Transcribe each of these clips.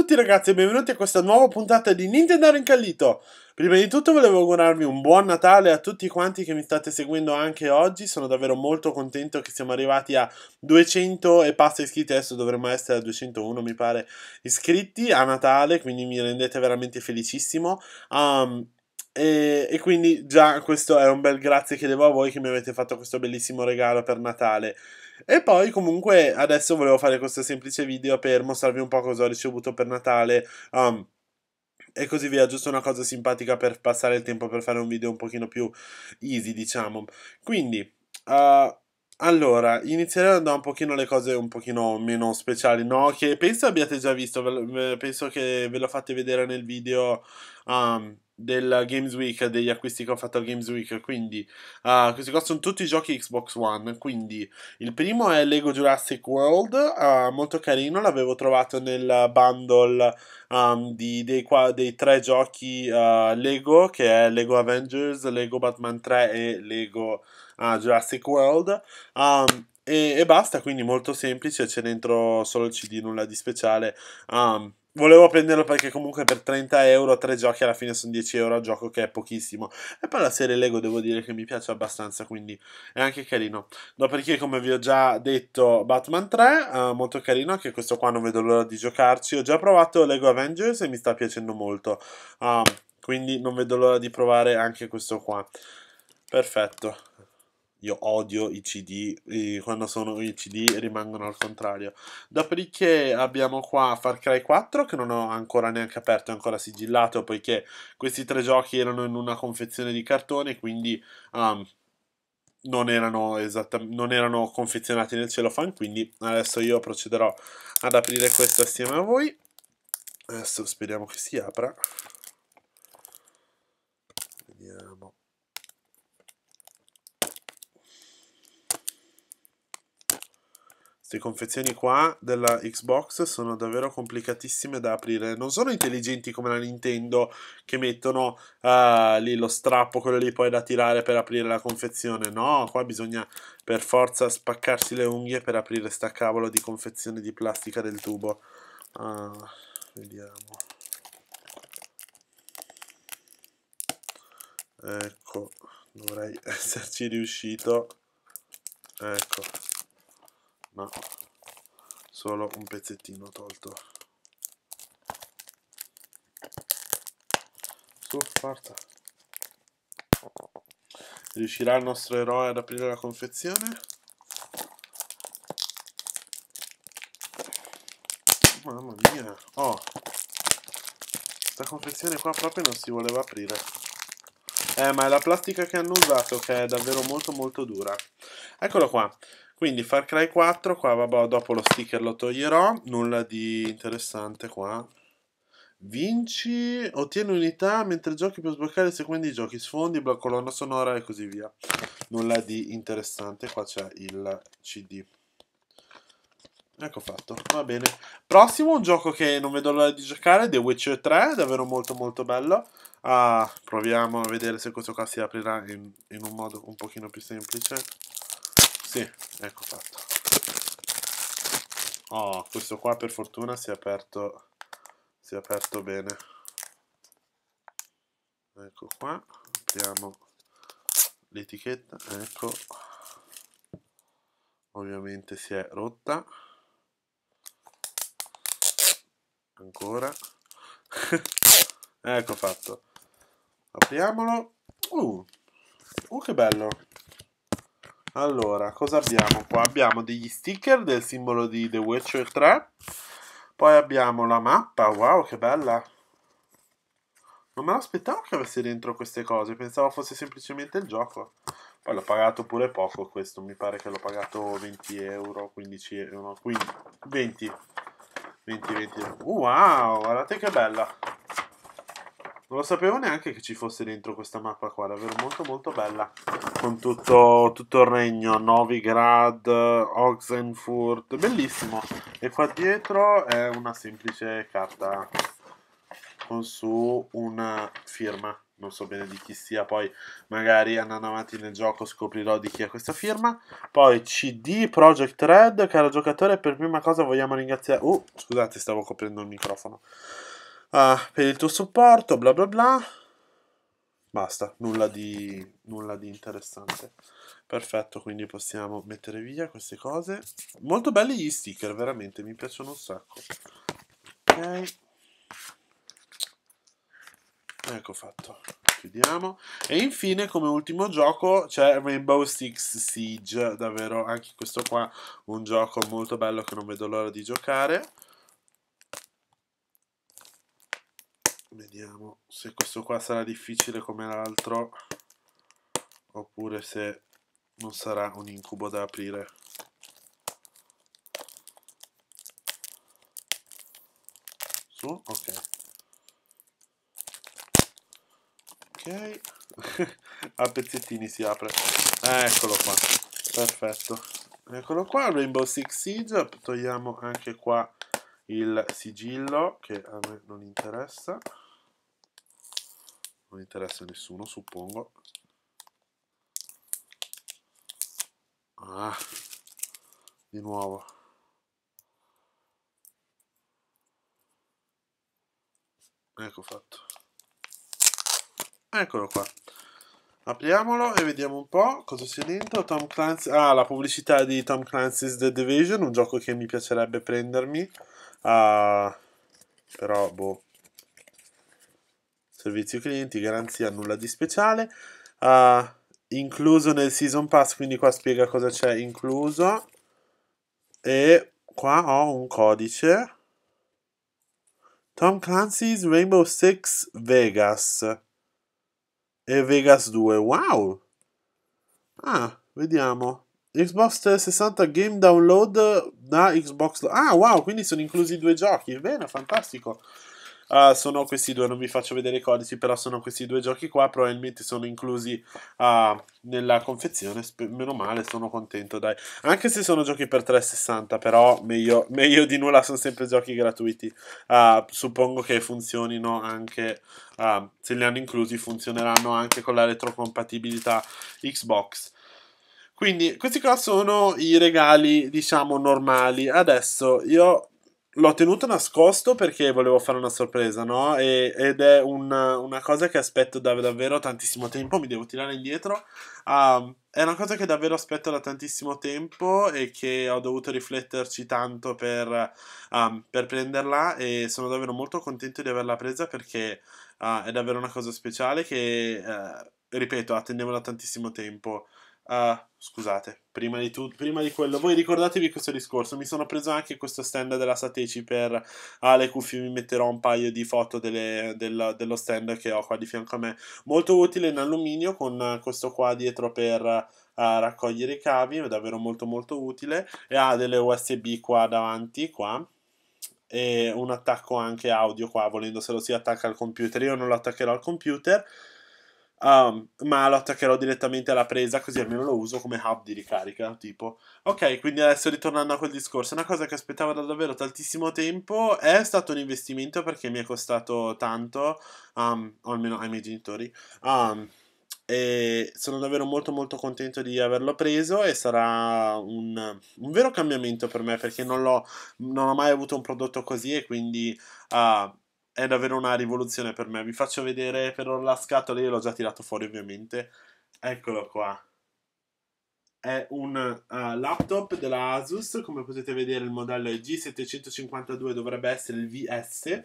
tutti ragazzi e benvenuti a questa nuova puntata di Nintendo Incallito. Prima di tutto volevo augurarvi un buon Natale a tutti quanti che mi state seguendo anche oggi Sono davvero molto contento che siamo arrivati a 200 e passa iscritti Adesso dovremmo essere a 201 mi pare iscritti a Natale Quindi mi rendete veramente felicissimo um, e, e, quindi già questo è un bel grazie che devo a voi che mi avete fatto questo bellissimo regalo per Natale. E poi comunque adesso volevo fare questo semplice video per mostrarvi un po' cosa ho ricevuto per Natale. Um, e così via, giusto una cosa simpatica per passare il tempo per fare un video un pochino più easy, diciamo. Quindi, uh, allora, inizierò da un pochino le cose un pochino meno speciali, no? Che penso abbiate già visto, penso che ve lo fate vedere nel video... Um, della Games Week, degli acquisti che ho fatto al Games Week, quindi uh, questi qua sono tutti giochi Xbox One, quindi il primo è Lego Jurassic World, uh, molto carino, l'avevo trovato nel bundle um, di, dei, qua, dei, tre giochi uh, Lego, che è Lego Avengers, Lego Batman 3 e Lego Jurassic World, um, e, e, basta, quindi molto semplice, c'è dentro solo il CD, nulla di speciale. Um, Volevo prenderlo perché comunque per 30 euro tre giochi alla fine sono 10 euro a gioco che è pochissimo. E poi la serie Lego devo dire che mi piace abbastanza, quindi è anche carino. Dopodiché, come vi ho già detto, Batman 3, eh, molto carino, anche questo qua non vedo l'ora di giocarci. Ho già provato Lego Avengers e mi sta piacendo molto. Um, quindi non vedo l'ora di provare anche questo qua. Perfetto. Io odio i CD quando sono i CD rimangono al contrario. Dopodiché abbiamo qua Far Cry 4 che non ho ancora neanche aperto, è ancora sigillato poiché questi tre giochi erano in una confezione di cartone, quindi um, non, erano non erano confezionati nel cellophane, quindi adesso io procederò ad aprire questo assieme a voi. Adesso speriamo che si apra. Queste confezioni qua della Xbox sono davvero complicatissime da aprire. Non sono intelligenti come la Nintendo che mettono uh, lì lo strappo, quello lì poi da tirare per aprire la confezione. No, qua bisogna per forza spaccarsi le unghie per aprire sta cavolo di confezione di plastica del tubo. Uh, vediamo. Ecco, dovrei esserci riuscito. Ecco ma solo un pezzettino tolto su forza riuscirà il nostro eroe ad aprire la confezione mamma mia oh questa confezione qua proprio non si voleva aprire eh ma è la plastica che hanno usato che è davvero molto molto dura eccolo qua quindi Far Cry 4, qua vabbè, dopo lo sticker lo toglierò, nulla di interessante qua. Vinci, ottieni unità mentre giochi per sbloccare i i giochi, sfondi, blocco colonna sonora e così via. Nulla di interessante, qua c'è il CD. Ecco fatto, va bene. Prossimo, un gioco che non vedo l'ora di giocare, The Witcher 3, davvero molto molto bello. Ah, proviamo a vedere se questo qua si aprirà in, in un modo un pochino più semplice. Sì, ecco fatto. Oh, questo qua per fortuna si è aperto, si è aperto bene. Ecco qua, apriamo l'etichetta, ecco. Ovviamente si è rotta. Ancora. ecco fatto. Apriamolo. Uh, uh che bello. Allora, cosa abbiamo qua? Abbiamo degli sticker del simbolo di The Witcher 3. Poi abbiamo la mappa, wow che bella! Non me l'aspettavo che avesse dentro queste cose, pensavo fosse semplicemente il gioco. Poi l'ho pagato pure poco questo, mi pare che l'ho pagato 20 euro, 15 euro, Quindi, 20, 20, 20 euro. Wow, guardate che bella! Non lo sapevo neanche che ci fosse dentro questa mappa qua, davvero molto molto bella con tutto, tutto il regno, Novigrad, Oxenfurt, bellissimo. E qua dietro è una semplice carta con su una firma. Non so bene di chi sia, poi magari andando avanti nel gioco scoprirò di chi è questa firma. Poi CD Project Red, caro giocatore, per prima cosa vogliamo ringraziare... Uh, scusate, stavo coprendo il microfono. Uh, per il tuo supporto, bla bla bla. Basta, nulla di, nulla di interessante. Perfetto, quindi possiamo mettere via queste cose. Molto belli gli sticker, veramente, mi piacciono un sacco. Ok. Ecco fatto. Chiudiamo. E infine, come ultimo gioco, c'è Rainbow Six Siege. Davvero, anche questo qua, un gioco molto bello che non vedo l'ora di giocare. vediamo se questo qua sarà difficile come l'altro oppure se non sarà un incubo da aprire su ok ok a pezzettini si apre eh, eccolo qua perfetto eccolo qua Rainbow Six Siege togliamo anche qua il sigillo che a me non interessa non interessa a nessuno suppongo ah, di nuovo ecco fatto eccolo qua apriamolo e vediamo un po' cosa c'è dentro Tom Clancy ah la pubblicità di Tom Clancy's The Division un gioco che mi piacerebbe prendermi ah, però boh servizio clienti, garanzia, nulla di speciale. Uh, incluso nel Season Pass, quindi qua spiega cosa c'è incluso. E qua ho un codice. Tom Clancy's Rainbow Six Vegas. E Vegas 2, wow! Ah, vediamo. Xbox 360 Game Download da Xbox. Ah, wow, quindi sono inclusi due giochi. Bene, fantastico uh, sono questi due, non vi faccio vedere i codici, però sono questi due giochi qua, probabilmente sono inclusi uh, nella confezione, meno male, sono contento, dai. Anche se sono giochi per 360, però meglio, meglio di nulla, sono sempre giochi gratuiti. Uh, suppongo che funzionino anche, se li hanno inclusi, funzioneranno anche con la retrocompatibilità Xbox. Quindi questi qua sono i regali, diciamo, normali. Adesso io l'ho tenuto nascosto perché volevo fare una sorpresa, no? E, ed è una, una, cosa che aspetto da davvero tantissimo tempo, mi devo tirare indietro. Um, è una cosa che davvero aspetto da tantissimo tempo e che ho dovuto rifletterci tanto per, um, per prenderla e sono davvero molto contento di averla presa perché uh, è davvero una cosa speciale che, uh, ripeto, attendevo da tantissimo tempo. Uh, scusate, prima di, tu, prima di, quello, voi ricordatevi questo discorso. Mi sono preso anche questo stand della Sateci per ah, le cuffie. Vi metterò un paio di foto delle, del, dello stand che ho qua di fianco a me. Molto utile in alluminio con questo qua dietro per a ah, raccogliere i cavi, è davvero molto molto utile e ha delle USB qua davanti qua e un attacco anche audio qua, volendo se lo si attacca al computer. Io non lo attaccherò al computer. Um, ma lo attaccherò direttamente alla presa così almeno lo uso come hub di ricarica tipo ok quindi adesso ritornando a quel discorso una cosa che aspettavo da davvero tantissimo tempo è stato un investimento perché mi è costato tanto um, o almeno ai miei genitori um, e sono davvero molto molto contento di averlo preso e sarà un, un vero cambiamento per me perché non, non, ho mai avuto un prodotto così e quindi uh, è davvero una rivoluzione per me. Vi faccio vedere però la scatola, io l'ho già tirato fuori ovviamente. Eccolo qua. È un uh, laptop della Asus, come potete vedere il modello è G752, dovrebbe essere il VS.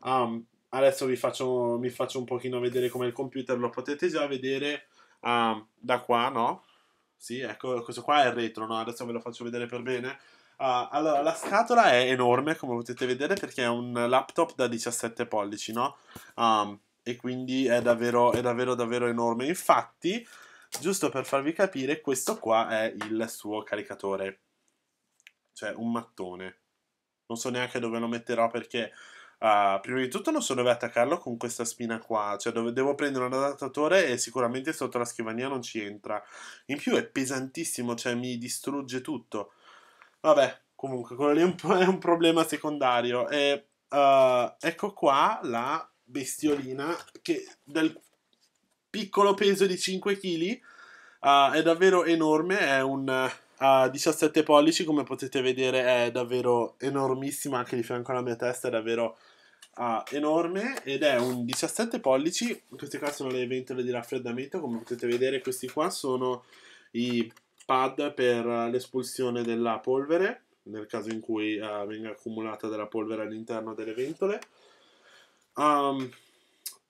Um, adesso vi faccio, mi faccio un pochino vedere come il computer, lo potete già vedere um, da qua, no? Sì, ecco, questo qua è il retro, no? Adesso ve lo faccio vedere per bene Uh, ah, allora, la scatola è enorme, come potete vedere, perché è un laptop da 17 pollici, no? Um, e quindi è davvero, è davvero, davvero enorme. Infatti, giusto per farvi capire, questo qua è il suo caricatore. Cioè, un mattone. Non so neanche dove lo metterò perché... Uh, prima di tutto non so dove attaccarlo con questa spina qua, cioè dove devo prendere un adattatore e sicuramente sotto la scrivania non ci entra. In più è pesantissimo, cioè mi distrugge tutto. Vabbè, comunque, quello lì è un, è un problema secondario. E, uh, ecco qua la bestiolina che dal piccolo peso di 5 kg uh, è davvero enorme, è un... Uh, eh, 17 pollici, come potete vedere, è davvero enormissima. Anche di fianco alla mia testa è davvero uh, enorme. Ed è un 17 pollici. Queste qua sono le ventole di raffreddamento. Come potete vedere, questi qua sono i pad per eh, l'espulsione della polvere, nel caso in cui eh, venga accumulata della polvere all'interno delle ventole. Um,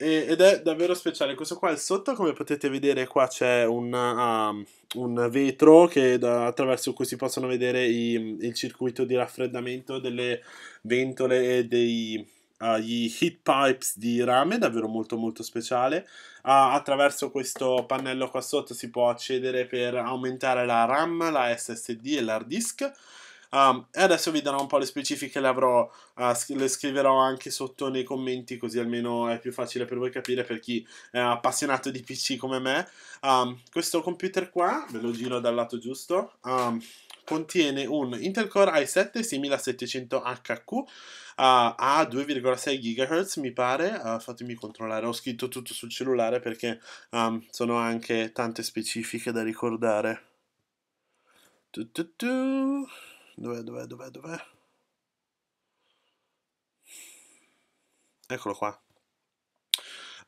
ed è davvero speciale. Questo qua è sotto, come potete vedere, qua c'è un, um, un vetro che, da, attraverso cui si possono vedere i, il circuito di raffreddamento delle ventole e dei, gli heat pipes di rame, davvero molto molto speciale. Ah, attraverso questo pannello qua sotto si può accedere per aumentare la RAM, la SSD e l'hard disk. Um, e adesso vi darò un po' le specifiche, le, avrò, uh, le, scriverò anche sotto nei commenti, così almeno è più facile per voi capire, per chi è appassionato di PC come me. Um, questo computer qua, ve lo giro dal lato giusto, um, contiene un Intel Core i7 6700HQ a, 2,6 GHz mi pare, uh, fatemi controllare, ho scritto tutto sul cellulare perché um, sono anche tante specifiche da ricordare. Tu, tu, tu. Dov'è, dov'è, dov'è, dov'è? Eccolo qua.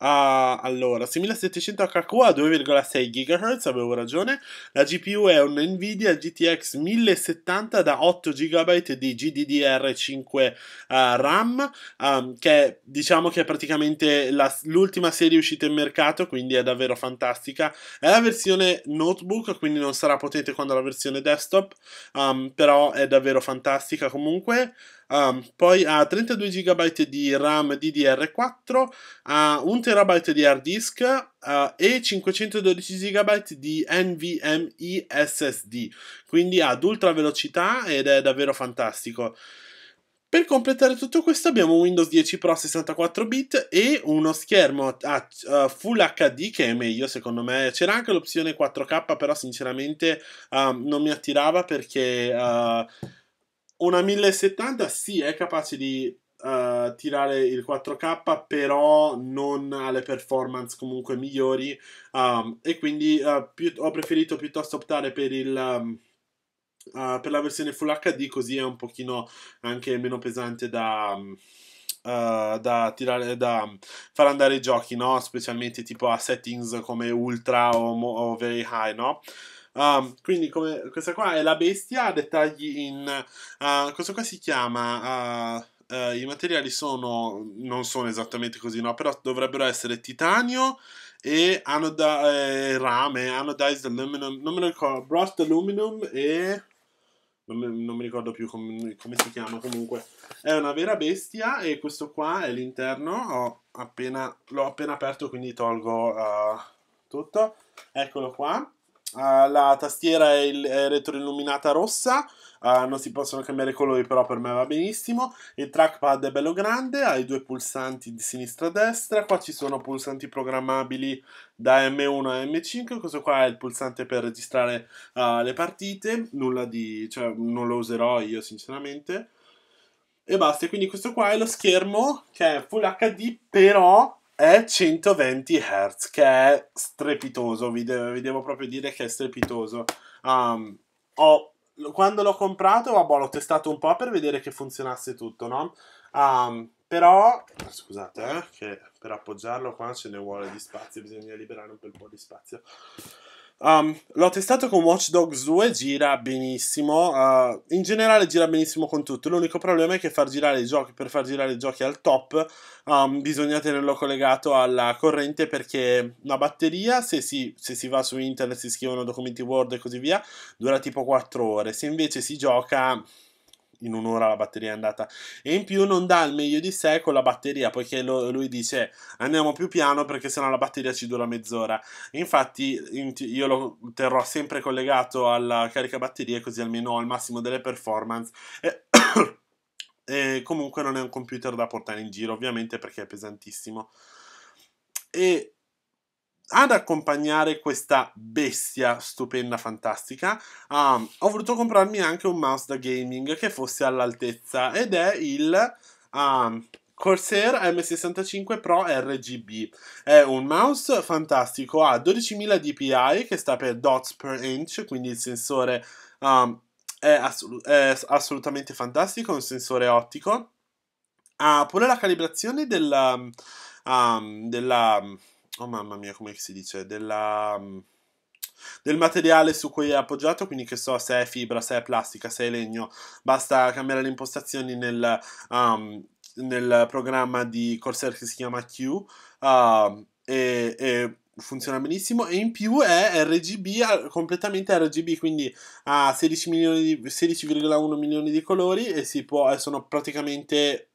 Ah, allora, 6700 HQ a 2,6 GHz, avevo ragione. La GPU è un Nvidia GTX 1070 da 8 GB di GDDR5 uh, ah, RAM, um, che diciamo che è praticamente la, l'ultima serie uscita in mercato, quindi è davvero fantastica. È la versione notebook, quindi non sarà potente quando la versione desktop, um, però è davvero fantastica comunque. Um, poi ha 32 GB di RAM DDR4, ha 1 TB di hard disk uh, e 512 GB di NVMe SSD, quindi ad ultra velocità ed è davvero fantastico. Per completare tutto questo abbiamo Windows 10 Pro 64 bit e uno schermo a eh, Full HD che è meglio secondo me. C'era anche l'opzione 4K però sinceramente um, non mi attirava perché... Uh, una 1070 sì è capace di uh, tirare il 4K, però non ha le performance comunque migliori um, e quindi uh, ho preferito piuttosto optare per il... Um, Uh, per la versione Full HD così è un pochino anche meno pesante da, um, uh, da, tirare, da um, far andare i giochi, no? Specialmente tipo a settings come ultra o, o very high, no? Um, quindi come, questa qua è la bestia, dettagli in... Uh, questo qua si chiama... Uh, Uh, i materiali sono, non sono esattamente così, no, però dovrebbero essere titanio e anoda- eh, rame, anodized aluminum, non me lo ricordo, brushed aluminum e... Non, mi, non mi ricordo più com- come si chiama comunque. È una vera bestia e questo qua è l'interno, appena, l'ho appena aperto quindi tolgo uh, tutto. Eccolo qua. Ah, la tastiera è, il, è retroilluminata rossa. Uh, non si possono cambiare i colori, però per me va benissimo. Il trackpad è bello grande, ha i due pulsanti di sinistra e destra. Qua ci sono pulsanti programmabili da M1 a M5. Questo qua è il pulsante per registrare uh, le partite. Nulla di. cioè, non lo userò io, sinceramente. E basta, quindi questo qua è lo schermo che è Full HD, però è 120 Hz, che è strepitoso, vi, de- vi devo proprio dire che è strepitoso. Um, ho, quando l'ho comprato, vabbè, l'ho testato un po' per vedere che funzionasse tutto, no? Um, però, scusate, eh, che per appoggiarlo qua ce ne vuole di spazio, bisogna liberare un bel po' di spazio. Um, l'ho testato con Watch Dogs 2, gira benissimo. Uh, in generale gira benissimo con tutto. L'unico problema è che far girare i giochi, per far girare i giochi al top, um, bisogna tenerlo collegato alla corrente perché la batteria, se si, se si, va su internet, si scrivono documenti Word e così via, dura tipo 4 ore. Se invece si gioca in un'ora la batteria è andata e in più non dà il meglio di sé con la batteria poiché lo, lui dice andiamo più piano perché sennò la batteria ci dura mezz'ora infatti io lo terrò sempre collegato alla carica caricabatterie così almeno ho il massimo delle performance e e comunque non è un computer da portare in giro ovviamente perché è pesantissimo e ad accompagnare questa bestia stupenda, fantastica, um, ho voluto comprarmi anche un mouse da gaming che fosse all'altezza ed è il um, Corsair M65 Pro RGB. È un mouse fantastico a 12.000 dpi che sta per dots per inch, quindi il sensore um, è, assolut- è assolutamente fantastico, è un sensore ottico. Ha pure la calibrazione della, um, della oh mamma mia, come si dice, della, mm, del materiale su cui è appoggiato, quindi che so se è fibra, se è plastica, se è legno, basta cambiare le impostazioni nel, um, nel programma di Corsair che si chiama Q uh, e, e funziona benissimo e in più è RGB completamente RGB quindi ha 16,1 milioni, 16 milioni di colori e si può, sono praticamente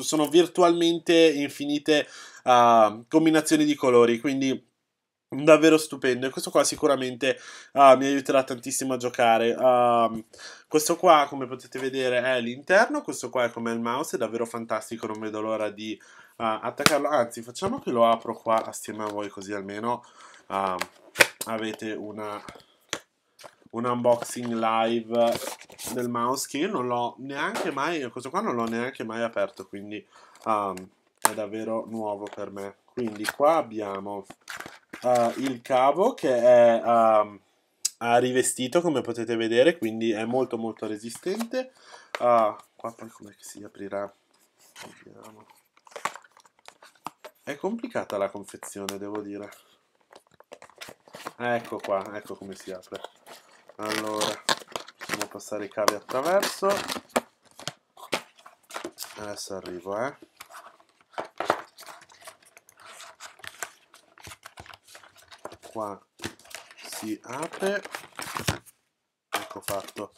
sono virtualmente infinite uh, combinazioni di colori, quindi davvero stupendo e questo qua sicuramente uh, mi aiuterà tantissimo a giocare uh, questo qua come potete vedere è l'interno questo qua è come il mouse è davvero fantastico non vedo l'ora di uh, attaccarlo anzi facciamo che lo apro qua assieme a voi così almeno avete una un unboxing live del mouse che io non l'ho neanche mai, questo qua non l'ho neanche mai aperto, quindi um, è davvero nuovo per me. Quindi qua abbiamo uh, il cavo che è uh, rivestito come potete vedere, quindi è molto molto resistente. Uh, qua poi com'è che si aprirà? Vediamo. È complicata la confezione, devo dire. Ecco qua, ecco come si apre allora facciamo passare i cavi attraverso adesso arrivo eh qua si apre ecco fatto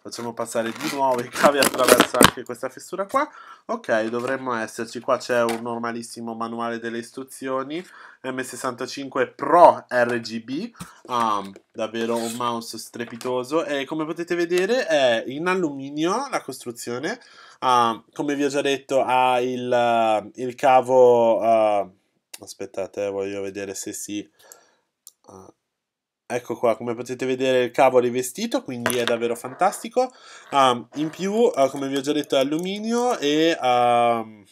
facciamo passare di nuovo i cavi attraverso anche questa fessura qua ok dovremmo esserci qua c'è un normalissimo manuale delle istruzioni M65 Pro RGB um, ah, davvero un mouse strepitoso e come potete vedere è in alluminio la costruzione um, come vi ho già detto ha il, uh, il cavo uh, aspettate voglio vedere se si uh, Ecco qua, come potete vedere il cavo rivestito, quindi è davvero fantastico. Um, in più, uh, come vi ho già detto, è alluminio e... Uh,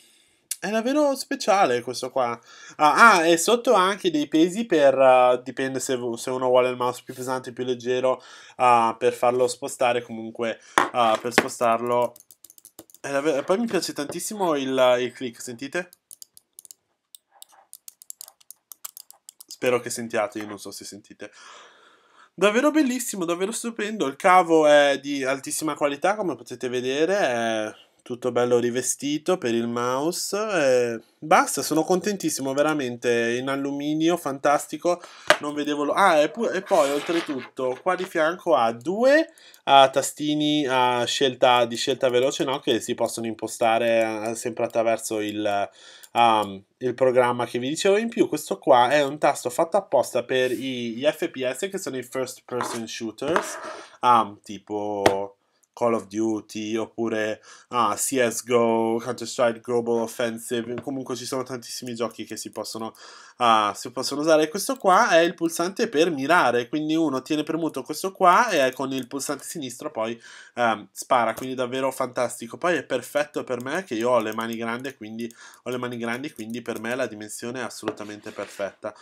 è davvero speciale questo qua. Uh, ah, e sotto ha anche dei pesi per... Eh, dipende se, se, uno vuole il mouse più pesante, più leggero, ah, per farlo spostare. Comunque, ah, per spostarlo... Davvero... Poi mi piace tantissimo il, il click, sentite? Spero che sentiate, io non so se sentite. Davvero bellissimo, davvero stupendo. Il cavo è di altissima qualità, come potete vedere, è tutto bello rivestito per il mouse e eh, basta, sono contentissimo veramente in alluminio, fantastico, non vedevo lo... Ah, e, pu- e poi oltretutto qua di fianco ha due ha tastini a scelta, di scelta veloce no? che si possono impostare eh, sempre attraverso il, um, il, programma che vi dicevo in più questo qua è un tasto fatto apposta per i, gli FPS che sono i first person shooters um, tipo Call of Duty oppure ah, CSGO, Counter-Strike Global Offensive, comunque ci sono tantissimi giochi che si possono, ah, si possono usare. Questo qua è il pulsante per mirare, quindi uno tiene premuto questo qua e con il pulsante sinistro poi ehm, spara, quindi davvero fantastico. Poi è perfetto per me che io ho le mani grandi, quindi ho le mani grandi, quindi per me la dimensione è assolutamente perfetta.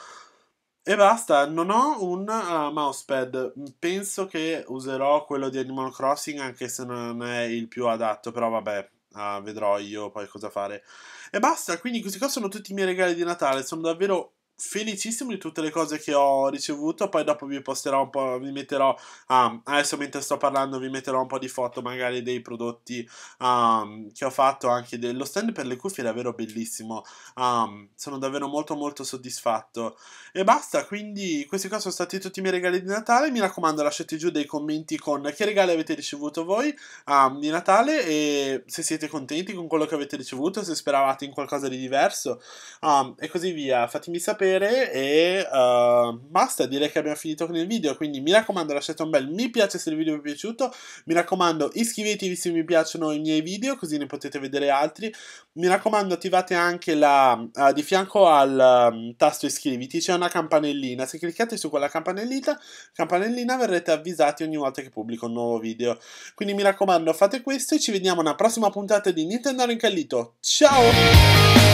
E basta, non ho un uh, mousepad. Penso che userò quello di Animal Crossing, anche se non è il più adatto, però vabbè. Uh, vedrò io poi cosa fare. E basta, quindi questi qua sono tutti i miei regali di Natale. Sono davvero felicissimo di tutte le cose che ho ricevuto. Poi dopo vi posterò un po', vi metterò, um, adesso mentre sto parlando vi metterò un po' di foto magari dei prodotti um, che ho fatto, anche dello stand per le cuffie è davvero bellissimo. Um, sono davvero molto molto soddisfatto. E basta, quindi questi qua sono stati tutti i miei regali di Natale. Mi raccomando lasciate giù dei commenti con che regali avete ricevuto voi um, di Natale e se siete contenti con quello che avete ricevuto, se speravate in qualcosa di diverso um, e così via. Fatemi sapere sapere e uh, basta, direi che abbiamo finito con il video, quindi mi raccomando lasciate un bel mi piace se il video vi è piaciuto, mi raccomando iscrivetevi se vi piacciono i miei video così ne potete vedere altri, mi raccomando attivate anche la, uh, di fianco al um, tasto iscriviti c'è una campanellina, se cliccate su quella campanellina, campanellina verrete avvisati ogni volta che pubblico un nuovo video, quindi mi raccomando fate questo e ci vediamo alla prossima puntata di Nintendo Incallito, ciao!